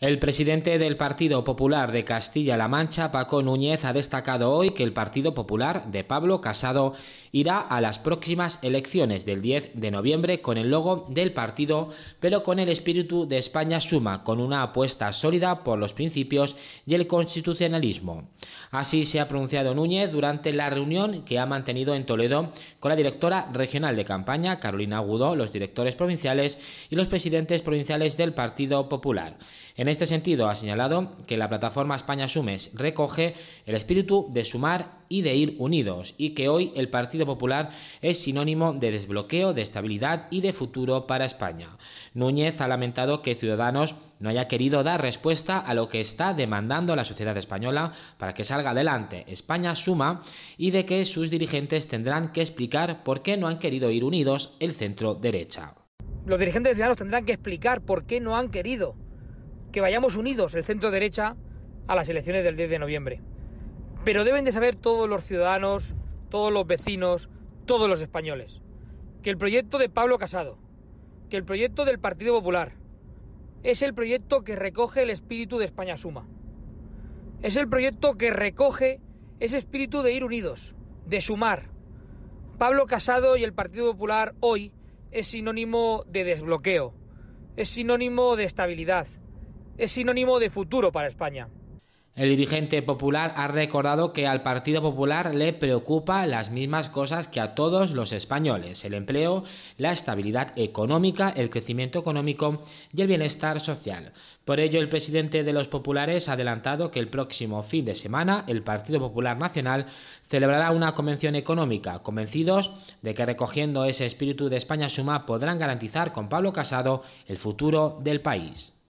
El presidente del Partido Popular de Castilla-La Mancha, Paco Núñez, ha destacado hoy que el Partido Popular de Pablo Casado irá a las próximas elecciones del 10 de noviembre con el logo del partido, pero con el espíritu de España Suma, con una apuesta sólida por los principios y el constitucionalismo. Así se ha pronunciado Núñez durante la reunión que ha mantenido en Toledo con la directora regional de campaña, Carolina Agudo, los directores provinciales y los presidentes provinciales del Partido Popular. En este sentido, ha señalado que la plataforma España Sumes recoge el espíritu de sumar y de ir unidos y que hoy el Partido Popular es sinónimo de desbloqueo, de estabilidad y de futuro para España. Núñez ha lamentado que Ciudadanos no haya querido dar respuesta a lo que está demandando la sociedad española para que salga adelante España suma y de que sus dirigentes tendrán que explicar por qué no han querido ir unidos el centro derecha. Los dirigentes de Ciudadanos tendrán que explicar por qué no han querido que vayamos unidos, el centro derecha, a las elecciones del 10 de noviembre. Pero deben de saber todos los ciudadanos, todos los vecinos, todos los españoles, que el proyecto de Pablo Casado, que el proyecto del Partido Popular, es el proyecto que recoge el espíritu de España Suma. Es el proyecto que recoge ese espíritu de ir unidos, de sumar. Pablo Casado y el Partido Popular hoy es sinónimo de desbloqueo, es sinónimo de estabilidad, es sinónimo de futuro para España. El dirigente popular ha recordado que al Partido Popular le preocupa las mismas cosas que a todos los españoles, el empleo, la estabilidad económica, el crecimiento económico y el bienestar social. Por ello, el presidente de los populares ha adelantado que el próximo fin de semana el Partido Popular Nacional celebrará una convención económica, convencidos de que recogiendo ese espíritu de España Suma podrán garantizar con Pablo Casado el futuro del país.